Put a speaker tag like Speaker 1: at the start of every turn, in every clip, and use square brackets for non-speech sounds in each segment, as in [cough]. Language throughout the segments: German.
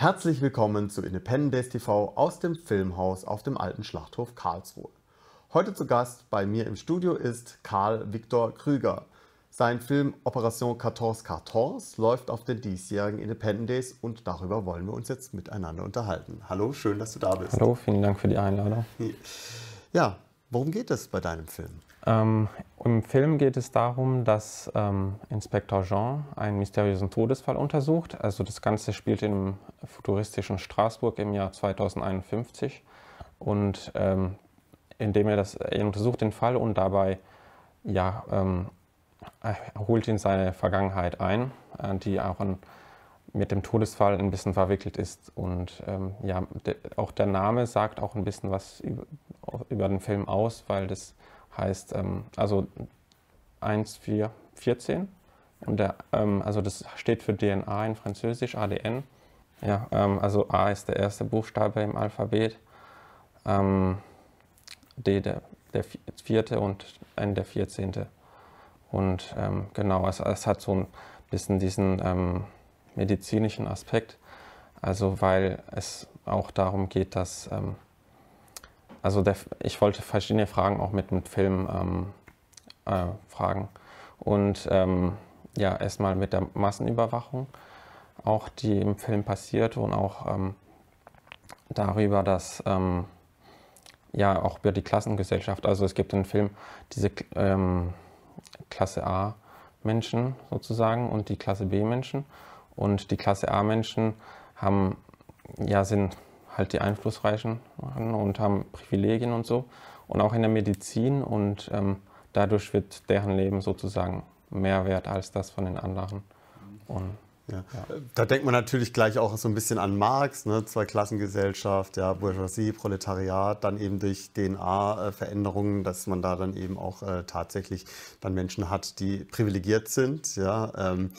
Speaker 1: Herzlich willkommen zu Independent Days TV aus dem Filmhaus auf dem alten Schlachthof Karlsruhe. Heute zu Gast bei mir im Studio ist Karl Viktor Krüger. Sein Film Operation 14 1414 läuft auf den diesjährigen Independent Days und darüber wollen wir uns jetzt miteinander unterhalten. Hallo, schön, dass du da bist. Hallo,
Speaker 2: vielen Dank für die Einladung.
Speaker 1: Ja, worum geht es bei deinem Film?
Speaker 2: Ähm, Im Film geht es darum, dass ähm, Inspektor Jean einen mysteriösen Todesfall untersucht. Also das Ganze spielt im futuristischen Straßburg im Jahr 2051. Und ähm, indem er das, er untersucht den Fall und dabei ja, ähm, holt ihn seine Vergangenheit ein, äh, die auch an, mit dem Todesfall ein bisschen verwickelt ist. Und ähm, ja, de, auch der Name sagt auch ein bisschen was über, über den Film aus, weil das heißt ähm, also 1414. Und der, ähm, also das steht für DNA in Französisch, ADN. Ja, ähm, also A ist der erste Buchstabe im Alphabet, ähm, D der, der vierte und N der vierzehnte. Und ähm, genau, es, es, hat so ein bisschen diesen ähm, medizinischen Aspekt, also weil es auch darum geht, dass also der, ich wollte verschiedene Fragen auch mit dem Film ähm, äh, fragen. Und ähm, ja, erstmal mit der Massenüberwachung, auch die im Film passiert und auch ähm, darüber, dass ähm, ja auch über die Klassengesellschaft, also es gibt im Film diese ähm, Klasse A Menschen sozusagen und die Klasse B Menschen und die Klasse A Menschen haben ja sind halt die Einflussreichen machen und haben Privilegien und so. Und auch in der Medizin und ähm, dadurch wird deren Leben sozusagen mehr wert als das von den anderen. Und ja.
Speaker 1: Ja. Da denkt man natürlich gleich auch so ein bisschen an Marx, ne? Klassengesellschaft, ja, Bourgeoisie, Proletariat, dann eben durch DNA-Veränderungen, äh, dass man da dann eben auch äh, tatsächlich dann Menschen hat, die privilegiert sind. Ja? Ähm,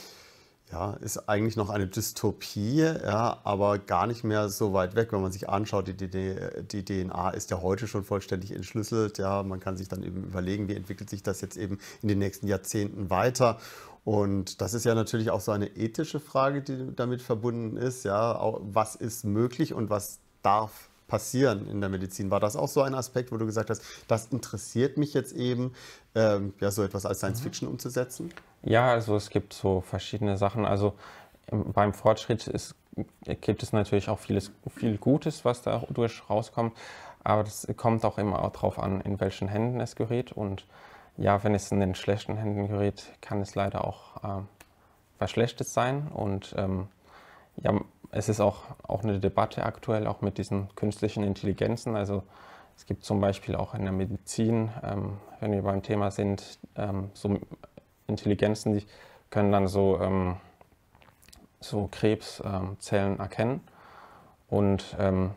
Speaker 1: ja, ist eigentlich noch eine Dystopie, ja, aber gar nicht mehr so weit weg, wenn man sich anschaut, die, die, DNA ist ja heute schon vollständig entschlüsselt. Ja, man kann sich dann eben überlegen, wie entwickelt sich das jetzt eben in den nächsten Jahrzehnten weiter. Und das ist ja natürlich auch so eine ethische Frage, die damit verbunden ist. Ja, was ist möglich und was darf passieren in der Medizin. War das auch so ein Aspekt, wo du gesagt hast, das interessiert mich jetzt eben, ähm, ja, so etwas als Science mhm. Fiction umzusetzen?
Speaker 2: Ja, also es gibt so verschiedene Sachen. Also ähm, beim Fortschritt ist, gibt es natürlich auch vieles, viel Gutes, was da durch rauskommt. Aber es kommt auch immer auch darauf an, in welchen Händen es gerät. Und ja, wenn es in den schlechten Händen gerät, kann es leider auch äh, verschlechtert sein. Und ähm, ja, es ist auch, auch eine Debatte aktuell, auch mit diesen künstlichen Intelligenzen. Also es gibt zum Beispiel auch in der Medizin, ähm, wenn wir beim Thema sind, ähm, so Intelligenzen, die können dann so, ähm, so Krebszellen ähm, erkennen. Und ähm,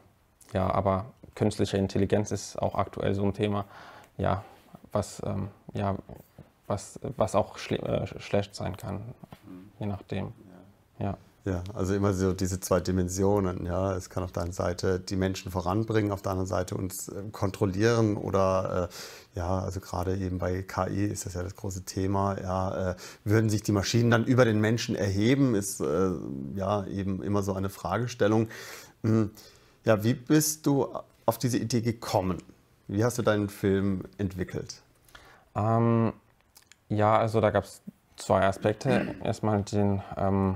Speaker 2: ja, aber künstliche Intelligenz ist auch aktuell so ein Thema, ja, was, ähm, ja, was, was auch schle äh, schlecht sein kann, je nachdem.
Speaker 1: ja. Ja, also immer so diese zwei Dimensionen. Ja, es kann auf der einen Seite die Menschen voranbringen, auf der anderen Seite uns äh, kontrollieren oder äh, ja, also gerade eben bei KI ist das ja das große Thema. Ja, äh, würden sich die Maschinen dann über den Menschen erheben, ist äh, ja eben immer so eine Fragestellung. Hm, ja, wie bist du auf diese Idee gekommen? Wie hast du deinen Film entwickelt? Ähm, ja, also da gab es
Speaker 2: zwei Aspekte. Erstmal den ähm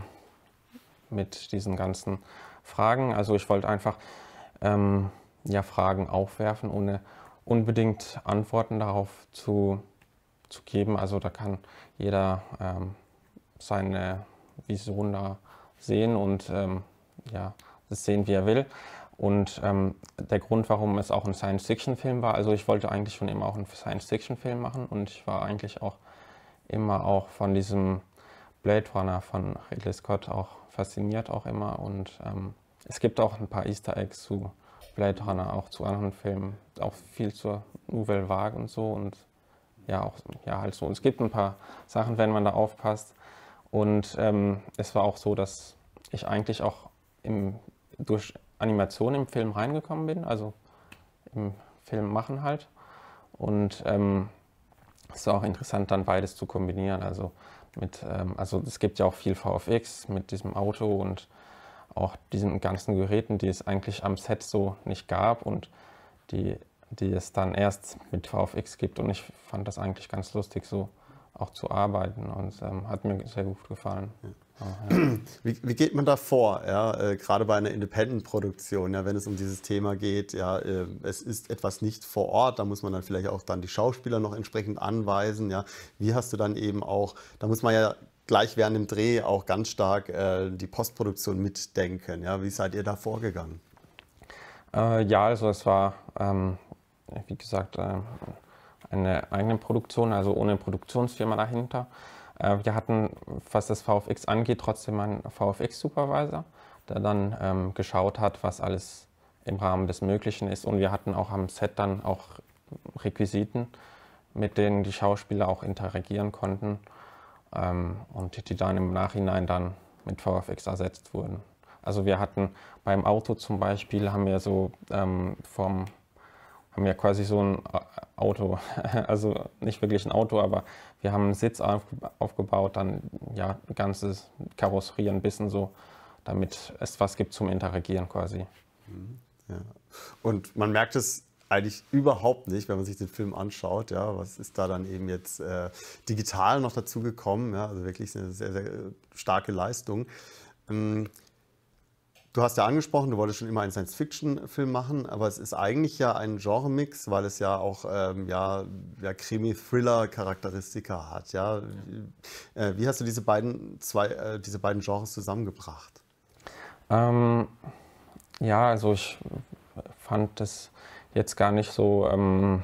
Speaker 2: mit diesen ganzen Fragen. Also ich wollte einfach ähm, ja, Fragen aufwerfen, ohne unbedingt Antworten darauf zu, zu geben. Also da kann jeder ähm, seine Vision da sehen und ähm, ja, das sehen, wie er will. Und ähm, der Grund, warum es auch ein Science-Fiction-Film war, also ich wollte eigentlich schon immer auch einen Science-Fiction-Film machen und ich war eigentlich auch immer auch von diesem Blade Runner von Ridley Scott auch fasziniert auch immer und ähm, es gibt auch ein paar Easter Eggs zu Blade Runner, auch zu anderen Filmen, auch viel zur Nouvelle Vague und so und ja, auch, ja, halt so. Es gibt ein paar Sachen, wenn man da aufpasst. Und ähm, es war auch so, dass ich eigentlich auch im, durch Animation im Film reingekommen bin, also im Film machen halt. Und ähm, es war auch interessant, dann beides zu kombinieren. Also mit, ähm, also es gibt ja auch viel VFX mit diesem Auto und auch diesen ganzen Geräten, die es eigentlich am Set so nicht gab und die, die es dann erst mit VFX gibt. Und ich fand das eigentlich ganz lustig, so auch zu arbeiten und ähm, hat mir sehr gut gefallen. Ja.
Speaker 1: Ah, [clears throat] wie, wie, geht man da vor, ja? äh, gerade bei einer Independent-Produktion, ja, wenn es um dieses Thema geht, ja, äh, es ist etwas nicht vor Ort, da muss man dann vielleicht auch dann die Schauspieler noch entsprechend anweisen, ja. Wie hast du dann eben auch, da muss man ja gleich während dem Dreh auch ganz stark äh, die Postproduktion mitdenken, ja. Wie seid ihr da vorgegangen?
Speaker 2: Äh, ja, also es war, ähm, wie gesagt, äh, eine eigene Produktion, also ohne Produktionsfirma dahinter. Ähm, wir hatten, was das VFX angeht, trotzdem einen VFX-Supervisor, der dann ähm, geschaut hat, was alles im Rahmen des Möglichen ist. Und wir hatten auch am Set dann auch Requisiten, mit denen die Schauspieler auch interagieren konnten ähm, und die dann im Nachhinein dann mit VFX ersetzt wurden. Also wir hatten beim Auto zum Beispiel, haben wir so ähm, vom, haben wir quasi so ein Auto, [laughs] also nicht wirklich ein Auto, aber wir haben einen Sitz aufgebaut, dann ja, ganzes Karosserie ein bisschen so, damit es was gibt zum
Speaker 1: Interagieren quasi. Mhm, ja. Und man merkt es eigentlich überhaupt nicht, wenn man sich den Film anschaut. Ja, was ist da dann eben jetzt äh, digital noch dazu gekommen? Ja, also wirklich eine sehr, sehr äh, starke Leistung. Ähm, Du hast ja angesprochen, du wolltest schon immer einen Science-Fiction-Film machen, aber es ist eigentlich ja ein Genre-Mix, weil es ja auch ähm, ja, ja Krimi-Thriller-Charakteristika hat. Ja? ja. Äh, wie hast du diese beiden, zwei, äh, diese beiden Genres zusammengebracht?
Speaker 2: Ähm, ja, also ich fand das jetzt gar nicht so. Ähm,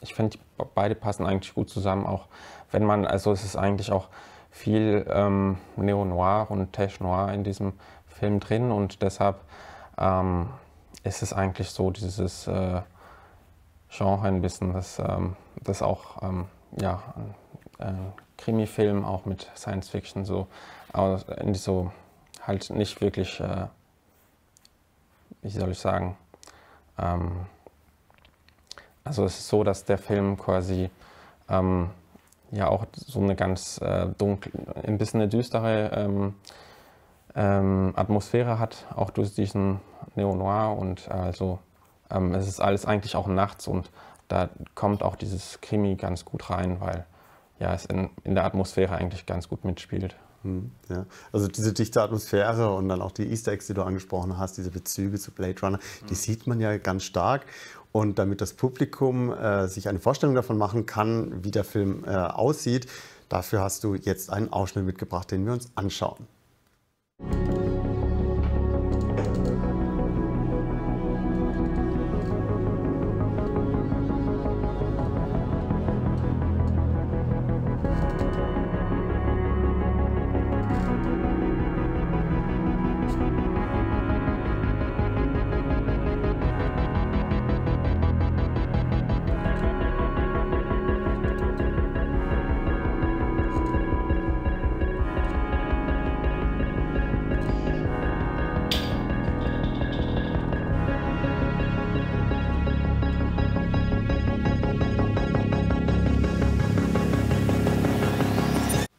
Speaker 2: ich finde, beide passen eigentlich gut zusammen, auch wenn man, also es ist eigentlich auch viel ähm, Neo-Noir und Tech-Noir in diesem Film drin und deshalb ähm, ist es eigentlich so, dieses äh, Genre ein bisschen, dass ähm, das auch ähm, ja, ein äh, Krimi-Film auch mit Science Fiction so, also so halt nicht wirklich, äh, wie soll ich sagen, ähm, also es ist so, dass der Film quasi ähm, ja auch so eine ganz äh, dunkle, ein bisschen eine düstere ähm, ähm, Atmosphäre hat, auch durch diesen Neo-Noir. Und äh, also ähm, es ist alles eigentlich auch nachts und da kommt auch dieses Krimi ganz gut rein, weil ja, es in, in der Atmosphäre eigentlich ganz gut mitspielt.
Speaker 1: Hm, ja. Also diese dichte Atmosphäre und dann auch die Easter Eggs, die du angesprochen hast, diese Bezüge zu Blade Runner, die hm. sieht man ja ganz stark. Und damit das Publikum äh, sich eine Vorstellung davon machen kann, wie der Film äh, aussieht, dafür hast du jetzt einen Ausschnitt mitgebracht, den wir uns anschauen.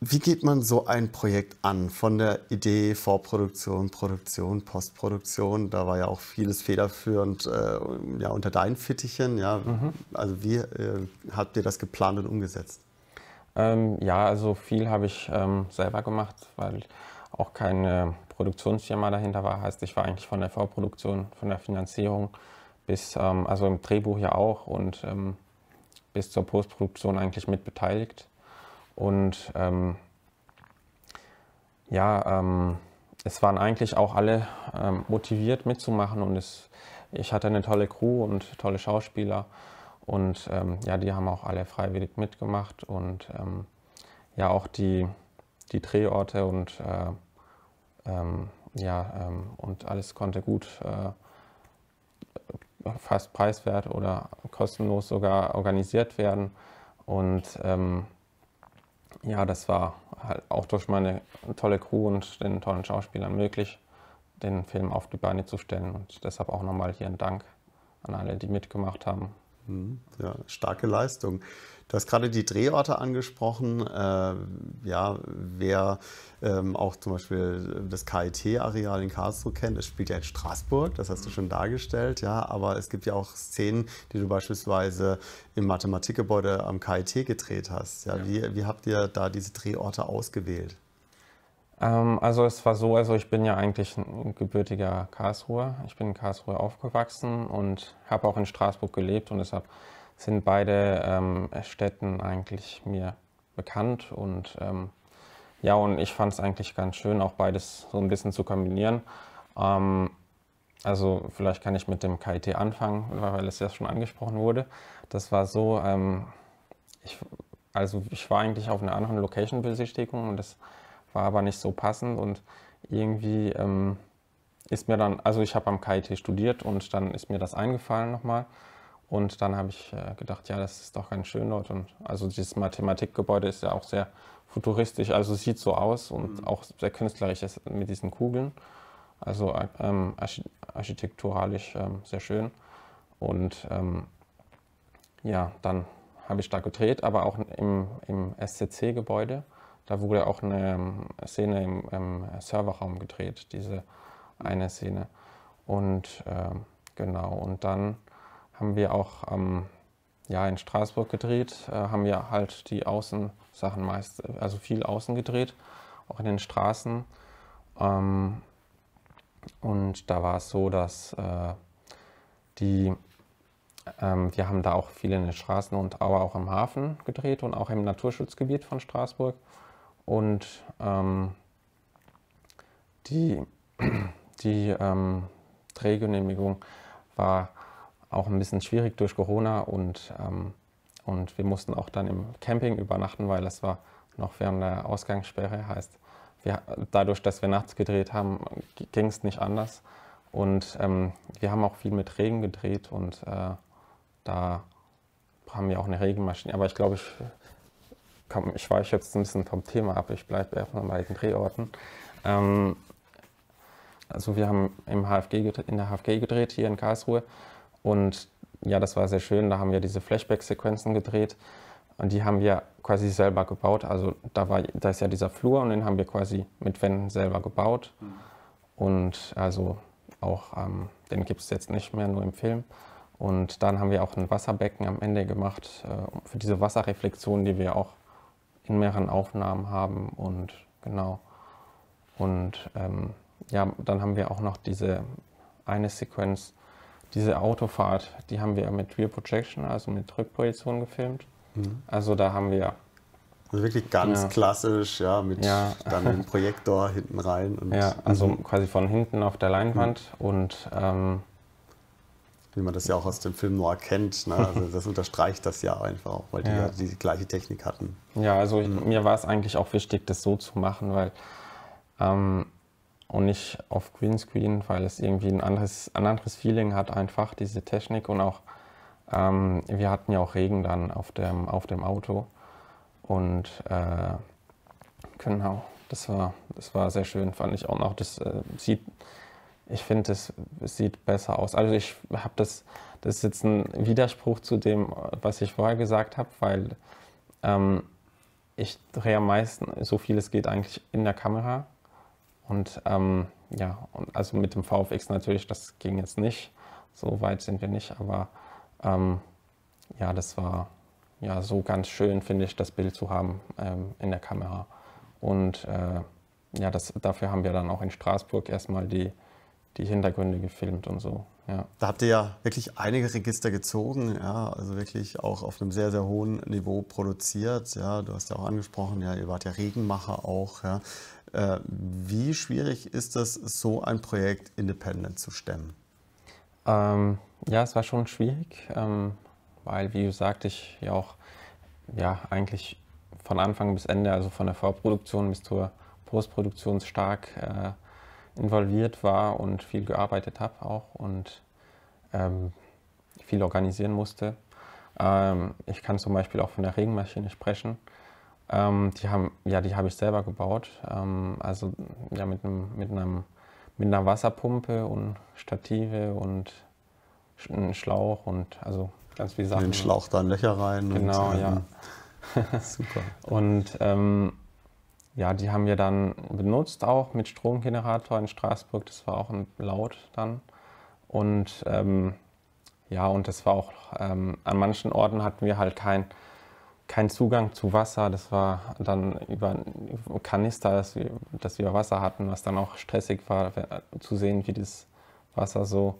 Speaker 1: Wie geht man so ein Projekt an? Von der Idee, Vorproduktion, Produktion, Postproduktion, da war ja auch vieles federführend äh, ja, unter deinen Fittichen. Ja. Mhm. Also wie äh, habt ihr das geplant und umgesetzt? Ähm, ja, also viel habe ich
Speaker 2: ähm, selber gemacht, weil auch keine Produktionsfirma dahinter war. Heißt, ich war eigentlich von der Vorproduktion, von der Finanzierung bis, ähm, also im Drehbuch ja auch und ähm, bis zur Postproduktion eigentlich mit beteiligt. Und ähm, ja, ähm, es waren eigentlich auch alle ähm, motiviert mitzumachen und es, ich hatte eine tolle Crew und tolle Schauspieler und ähm, ja, die haben auch alle freiwillig mitgemacht und ähm, ja, auch die, die Drehorte und äh, ähm, ja, und alles konnte gut äh, fast preiswert oder kostenlos sogar organisiert werden. Und ähm, ja, das war halt auch durch meine tolle Crew und den tollen Schauspielern möglich, den Film auf die Beine
Speaker 1: zu stellen. Und deshalb auch nochmal hier ein Dank an alle, die mitgemacht haben. Hm, ja, starke Leistung. Du hast gerade die Drehorte angesprochen. Äh, ja, wer ähm, auch zum Beispiel das KIT-Areal in Karlsruhe kennt, das spielt ja in Straßburg, das hast du schon dargestellt. Ja, aber es gibt ja auch Szenen, die du beispielsweise im Mathematikgebäude am KIT gedreht hast. Ja, ja. Wie, wie habt ihr da diese Drehorte ausgewählt? Ähm, also es war so, also ich bin ja eigentlich ein gebürtiger
Speaker 2: Karlsruher. Ich bin in Karlsruhe aufgewachsen und habe auch in Straßburg gelebt und deshalb sind beide ähm, Städten eigentlich mir bekannt und ähm, ja, und ich fand es eigentlich ganz schön, auch beides so ein bisschen zu kombinieren. Ähm, also vielleicht kann ich mit dem KIT anfangen, weil es ja schon angesprochen wurde. Das war so, ähm, ich, also ich war eigentlich auf einer anderen Location-Besichtigung und das war aber nicht so passend und irgendwie ähm, ist mir dann, also ich habe am KIT studiert und dann ist mir das eingefallen nochmal. Und dann habe ich äh, gedacht, ja, das ist doch ganz schön dort. Und also dieses Mathematikgebäude ist ja auch sehr futuristisch, also sieht so aus und mhm. auch sehr künstlerisch ist mit diesen Kugeln. Also äh, ähm, arch architekturalisch ähm, sehr schön. Und ähm, ja, dann habe ich da gedreht, aber auch im, im SCC-Gebäude. Da wurde auch eine ähm, Szene im, im Serverraum gedreht, diese eine Szene. Und äh, genau, und dann haben wir auch ähm, ja, in Straßburg gedreht, äh, haben wir halt die Außensachen meist, äh, also viel außen gedreht, auch in den Straßen. Ähm, und da war es so, dass äh, die, ähm, wir haben da auch viel in den Straßen und aber auch im Hafen gedreht und auch im Naturschutzgebiet von Straßburg und ähm, die, [clears throat] die ähm, Drehgenehmigung war auch ein bisschen schwierig durch Corona und, ähm, und wir mussten auch dann im Camping übernachten, weil das war noch während der Ausgangssperre. Heißt, wir, dadurch, dass wir nachts gedreht haben, ging es nicht anders. Und ähm, wir haben auch viel mit Regen gedreht und äh, da haben wir auch eine Regenmaschine. Aber ich glaube, ich komm, ich weiche jetzt ein bisschen vom Thema ab, ich bleibe erstmal bei den Drehorten. Ähm, also wir haben im HFG, in der HFG gedreht, hier in Karlsruhe. Und ja, das war sehr schön, da haben wir diese Flashback-Sequenzen gedreht. Und die haben wir quasi selber gebaut. Also da, war, da ist ja dieser Flur und den haben wir quasi mit Wänden selber gebaut. Und also auch, ähm, den gibt es jetzt nicht mehr, nur im Film. Und dann haben wir auch ein Wasserbecken am Ende gemacht äh, für diese Wasserreflexion, die wir auch in mehreren Aufnahmen haben und genau. Und ähm, ja, dann haben wir auch noch diese eine Sequenz, diese Autofahrt, die haben wir mit Rear Projection, also mit
Speaker 1: Rückprojektion
Speaker 2: gefilmt. Mhm.
Speaker 1: Also da haben wir. Also wirklich ganz ja. klassisch, ja, mit ja. dann dem Projektor hinten rein. Und ja, also mhm. quasi von hinten auf der Leinwand mhm. und ähm, wie man das ja auch aus dem Film Noir kennt. Ne? Also [laughs] das unterstreicht das ja einfach weil die ja. ja die gleiche Technik hatten.
Speaker 2: Ja, also ich, mhm. mir war es eigentlich auch wichtig, das so zu machen, weil ähm, und nicht auf Greenscreen, weil es irgendwie ein anderes, ein anderes Feeling hat einfach, diese Technik und auch ähm, wir hatten ja auch Regen dann auf dem, auf dem Auto und äh, genau, das war, das war sehr schön, fand ich auch noch. Das äh, sieht ich finde, es sieht besser aus. Also ich habe das, das ist jetzt ein Widerspruch zu dem, was ich vorher gesagt habe, weil ähm, ich drehe am meisten, so viel es geht, eigentlich in der Kamera. Und ähm, ja, und also mit dem VFX natürlich, das ging jetzt nicht. So weit sind wir nicht, aber ähm, ja, das war ja so ganz schön, finde ich, das Bild zu haben ähm, in der Kamera. Und äh, ja, das, dafür haben wir dann auch in Straßburg erstmal die die Hintergründe
Speaker 1: gefilmt und so. Ja. Da habt ihr ja wirklich einige Register gezogen, ja, also wirklich auch auf einem sehr, sehr hohen Niveau produziert. Ja, du hast ja auch angesprochen, ja, ihr wart ja Regenmacher auch. Ja. Äh, wie schwierig ist es, so ein Projekt independent zu stemmen? Ähm, ja, es war schon schwierig, ähm, weil, wie gesagt,
Speaker 2: ich ja auch ja, eigentlich von Anfang bis Ende, also von der Vorproduktion bis zur Postproduktion stark äh, involviert war und viel gearbeitet habe auch und ähm, viel organisieren musste. Ähm, ich kann zum Beispiel auch von der Regenmaschine sprechen. Ähm, die haben, ja, die habe ich selber gebaut. Ähm, also ja, mit, einem, mit, einem, mit einer Wasserpumpe und Stative und einen Schlauch und also ganz viele Sachen. In den Schlauch
Speaker 1: da Löcher rein. Genau, und, ja.
Speaker 2: Ähm, [laughs] super. und ähm, ja, die haben wir dann benutzt auch mit Stromgenerator in Straßburg. Das war auch laut dann. Und ähm, ja, und das war auch ähm, an manchen Orten hatten wir halt keinen Zugang zu Wasser. Das war dann über Kanister, dass wir, dass wir Wasser hatten, was dann auch stressig war, zu sehen, wie das Wasser so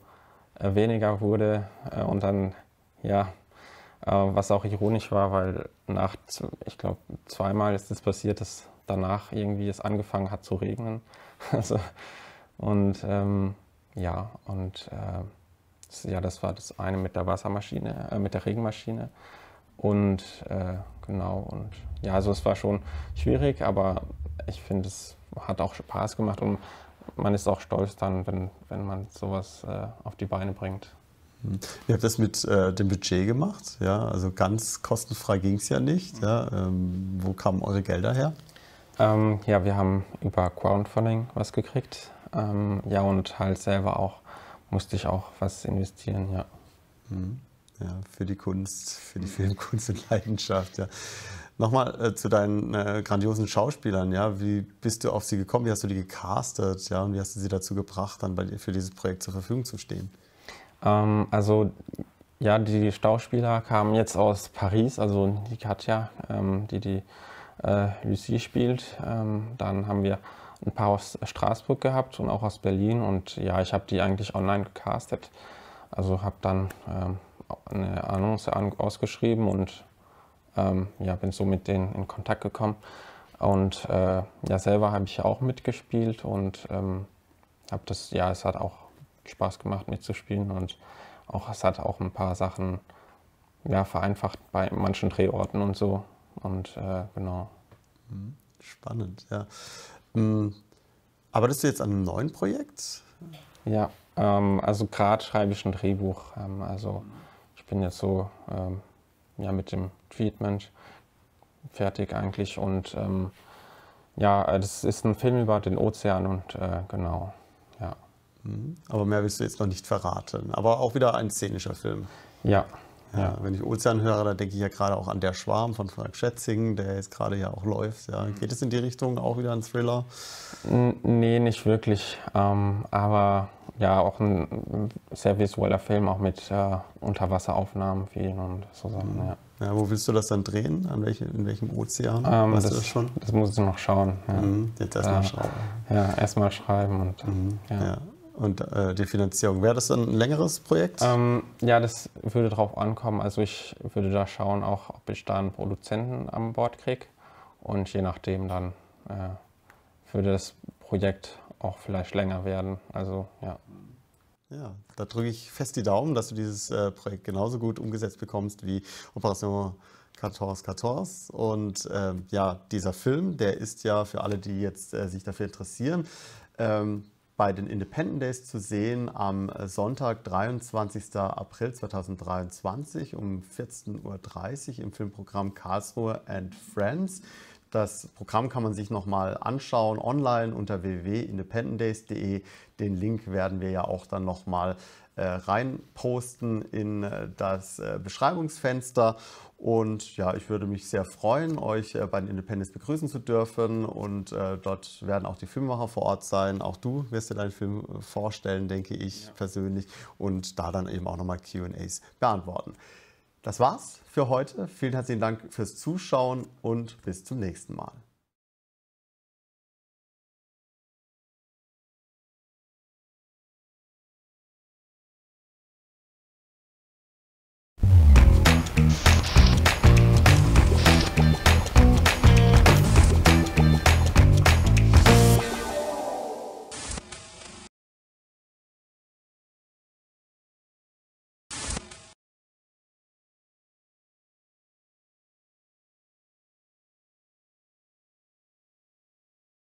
Speaker 2: äh, weniger wurde. Äh, und dann, ja, äh, was auch ironisch war, weil nach, ich glaube, zweimal ist das passiert, dass danach irgendwie es angefangen hat zu regnen. [laughs] also, und ähm, ja, und äh, ja, das war das eine mit der Wassermaschine, äh, mit der Regenmaschine. Und äh, genau, und ja, also es war schon schwierig, aber ich finde, es hat auch Spaß gemacht und man ist auch stolz dann, wenn, wenn man sowas äh, auf die Beine bringt.
Speaker 1: Hm. Ihr habt das mit äh, dem Budget gemacht, ja, also ganz kostenfrei ging es ja nicht. Ja? Ähm, wo kamen eure Gelder her? Ähm,
Speaker 2: ja, wir haben über Crowdfunding was gekriegt. Ähm, ja, und halt selber auch musste ich auch was investieren, ja. Mhm. Ja, für die Kunst, für die
Speaker 1: Filmkunst und Leidenschaft, ja. Nochmal äh, zu deinen äh, grandiosen Schauspielern, ja. Wie bist du auf sie gekommen? Wie hast du die gecastet, ja? Und wie hast du sie dazu gebracht, dann bei dir für dieses Projekt zur Verfügung zu stehen? Ähm, also, ja, die Schauspieler kamen jetzt aus
Speaker 2: Paris, also die Katja, ähm, die die äh, UC spielt. Ähm, dann haben wir ein paar aus Straßburg gehabt und auch aus Berlin. Und ja, ich habe die eigentlich online gecastet. Also habe dann ähm, eine Annonce ausgeschrieben und ähm, ja, bin so mit denen in Kontakt gekommen. Und äh, ja, selber habe ich auch mitgespielt und ähm, habe das, ja, es hat auch Spaß gemacht mitzuspielen und auch es hat auch ein paar Sachen ja, vereinfacht bei manchen Drehorten und so. Und äh, genau.
Speaker 1: Hm, spannend, ja.
Speaker 2: Hm, arbeitest du jetzt an einem neuen Projekt? Ja, ähm, also gerade schreibe ich ein Drehbuch. Ähm, also ich bin jetzt so ähm, ja, mit dem Treatment fertig eigentlich. Und ähm, ja,
Speaker 1: das ist ein Film über den Ozean und äh, genau, ja. Hm, aber mehr willst du jetzt noch nicht verraten. Aber auch wieder ein szenischer Film. Ja, ja. Wenn ich Ozean höre, da denke ich ja gerade auch an Der Schwarm von Frank Schätzing, der jetzt gerade ja auch läuft. Ja. Geht es in die Richtung auch wieder ein Thriller?
Speaker 2: Nee, nicht wirklich. Ähm, aber ja, auch ein sehr visueller Film, auch mit äh, Unterwasseraufnahmen vielen und so Sachen. Mhm. Ja.
Speaker 1: Ja, wo willst du das dann drehen? An welche, in welchem Ozean? Ähm, weißt das, du das schon?
Speaker 2: Das muss ich noch schauen. Ja. Mhm, jetzt erstmal äh, schauen. Ja, erstmal schreiben und dann, mhm, ja. ja. Und äh, die Finanzierung, wäre das dann ein längeres Projekt? Ähm, ja, das würde darauf ankommen. Also ich würde da schauen, auch ob ich da einen Produzenten an Bord kriege. Und je nachdem dann äh, würde das Projekt auch vielleicht länger werden. Also ja.
Speaker 1: Ja, da drücke ich fest die Daumen, dass du dieses äh, Projekt genauso gut umgesetzt bekommst wie Operation 1414. Und ähm, ja, dieser Film, der ist ja für alle, die jetzt äh, sich dafür interessieren, ähm, bei den Independent Days zu sehen am äh, Sonntag, 23. April 2023 um 14.30 Uhr im Filmprogramm Karlsruhe and Friends. Das Programm kann man sich nochmal anschauen online unter www.independentdays.de. Den Link werden wir ja auch dann nochmal äh, reinposten in äh, das äh, Beschreibungsfenster. Und ja, ich würde mich sehr freuen, euch äh, bei den Independence begrüßen zu dürfen. Und äh, dort werden auch die Filmemacher vor Ort sein. Auch du wirst dir deinen Film äh, vorstellen, denke ich ja. persönlich. Und da dann eben auch nochmal QAs beantworten. Das war's für heute. Vielen herzlichen Dank fürs Zuschauen und bis zum nächsten Mal.